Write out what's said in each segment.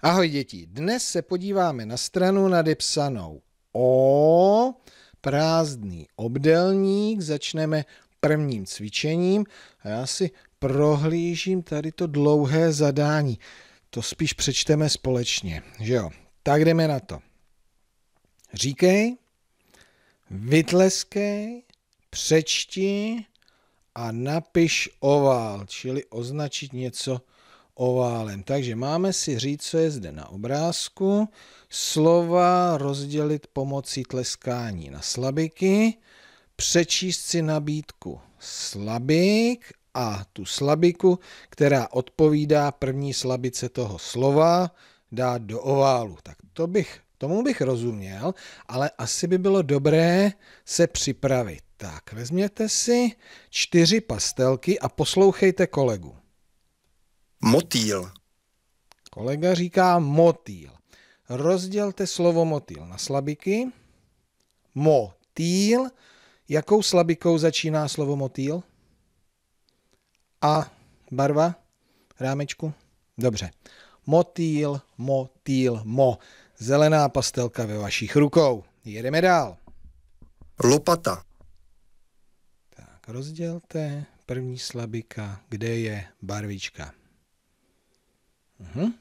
Ahoj děti, dnes se podíváme na stranu nadepsanou O, prázdný obdelník, začneme prvním cvičením a já si prohlížím tady to dlouhé zadání. To spíš přečteme společně, že jo? Tak jdeme na to. Říkej, vytleskej, přečti a napiš ovál, čili označit něco, oválem. Takže máme si říct, co je zde na obrázku. Slova rozdělit pomocí tleskání na slabiky, přečíst si nabídku slabik a tu slabiku, která odpovídá první slabice toho slova, dát do oválu. Tak to bych, tomu bych rozuměl, ale asi by bylo dobré se připravit. Tak, vezměte si čtyři pastelky a poslouchejte kolegu. Motýl. Kolega říká motýl. Rozdělte slovo motýl na slabiky. Motýl. Jakou slabikou začíná slovo motýl? A barva? Rámečku? Dobře. Motýl, motýl, mo. Zelená pastelka ve vašich rukou. Jedeme dál. Lopata. Tak, rozdělte. První slabika, kde je barvička? Mhm.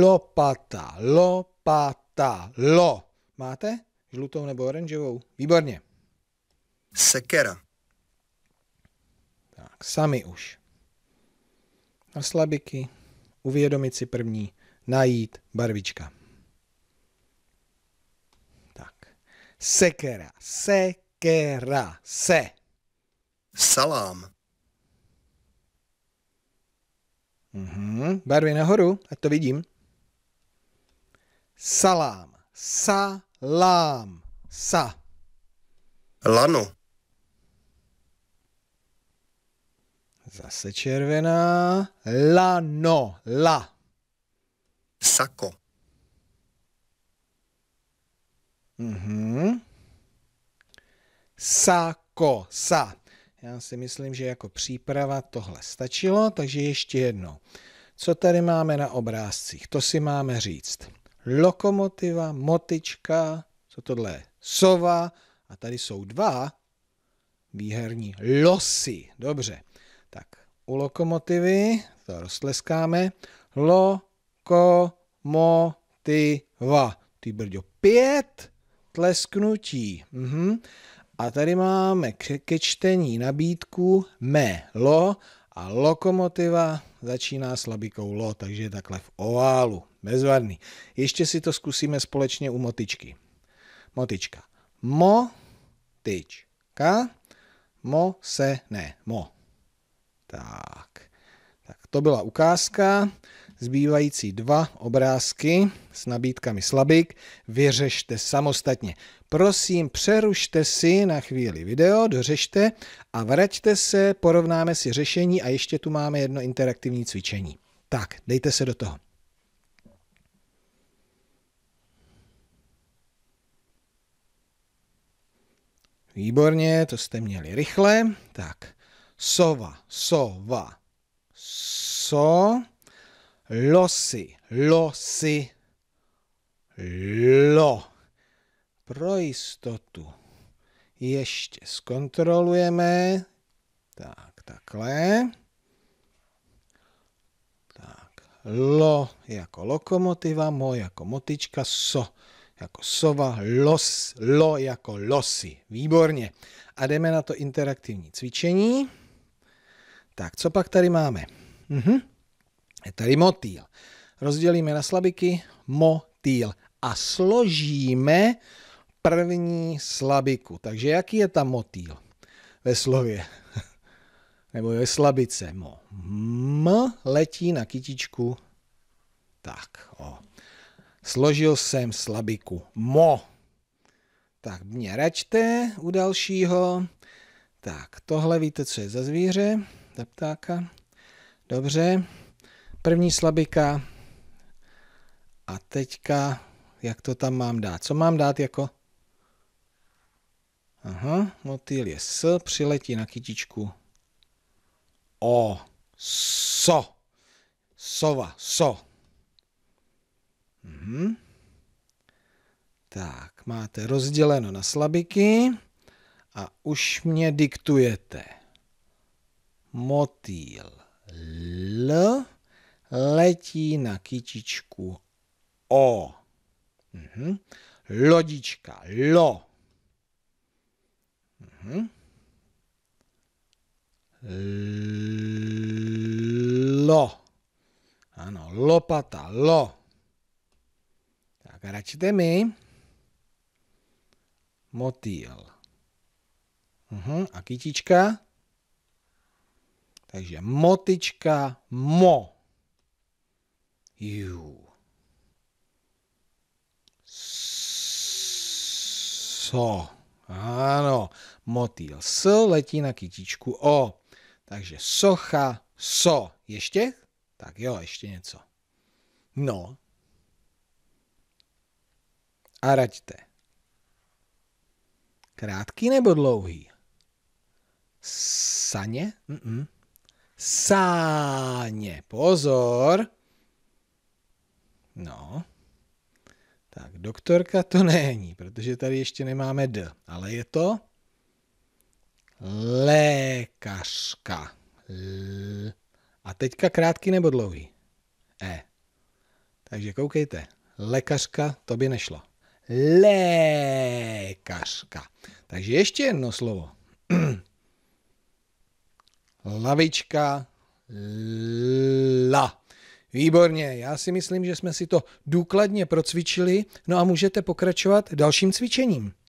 Lopata, lopata, lo. Máte? Žlutou nebo oranžovou? Výborně. Sekera. Tak, sami už. Na slabiky, uvědomit si první, najít barvička. Tak. Sekera, sekera, se. Salám. Mm-hmm. barvy nahoru, ať to vidím. Salám. Salám. Sa. Lano. Zase červená. Lano. La. Sako. Mhm. Sako. Sa. Já si myslím, že jako příprava tohle stačilo, takže ještě jedno. Co tady máme na obrázcích? To si máme říct. Lokomotiva, motička, co tohle je? Sova a tady jsou dva výherní losy. Dobře, tak u lokomotivy to roztleskáme. Lokomotiva. Ty brďo, pět tlesknutí. Mhm. A tady máme ke, čtení nabídku me lo a lokomotiva začíná slabikou lo, takže je takhle v oválu. Bezvadný. Ještě si to zkusíme společně u motičky. Motička. Mo, tyčka. Mo se ne, mo. Tak. Tak to byla ukázka. Zbývající dva obrázky s nabídkami slabik vyřešte samostatně. Prosím, přerušte si na chvíli video, dořešte a vraťte se, porovnáme si řešení a ještě tu máme jedno interaktivní cvičení. Tak, dejte se do toho. Výborně, to jste měli rychle. Tak, sova, sova, so losy, losy, lo. Pro jistotu ještě zkontrolujeme. Tak, takhle. Tak, lo jako lokomotiva, mo jako motička, so jako sova, los, lo jako losy. Výborně. A jdeme na to interaktivní cvičení. Tak, co pak tady máme? Mhm je tady motýl. Rozdělíme na slabiky motýl a složíme první slabiku. Takže jaký je tam motýl ve slově? Nebo ve slabice? Mo. M letí na kytičku. Tak, o. Složil jsem slabiku. Mo. Tak mě račte u dalšího. Tak, tohle víte, co je za zvíře, za ptáka. Dobře. První slabika. A teďka, jak to tam mám dát? Co mám dát jako? Aha, motýl je S, přiletí na kytičku. O, so. Sova, so. Mhm. Tak, máte rozděleno na slabiky a už mě diktujete. Motýl L letí na kytičku o. Mhm. Lodička, lo. Mhm. Lo. Ano, lopata, lo. Tak račte mi. Motýl. Uhum, a kytička? Takže motička, mo you so. Ano, motýl s letí na kytičku o. Takže socha, so. Ještě? Tak jo, ještě něco. No. A raďte. Krátký nebo dlouhý? Sáně? Mm-mm. Sáně. Pozor. No, tak doktorka to není, protože tady ještě nemáme D, ale je to lékařka. L. A teďka krátký nebo dlouhý? E. Takže koukejte, lékařka to by nešlo. Lékařka. Takže ještě jedno slovo. Lavička la. Výborně, já si myslím, že jsme si to důkladně procvičili, no a můžete pokračovat dalším cvičením.